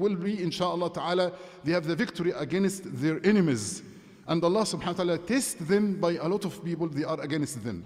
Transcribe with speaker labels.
Speaker 1: will be, inshallah ta'ala, they have the victory against their enemies. And Allah subhanahu wa ta'ala tests them by a lot of people they are against them.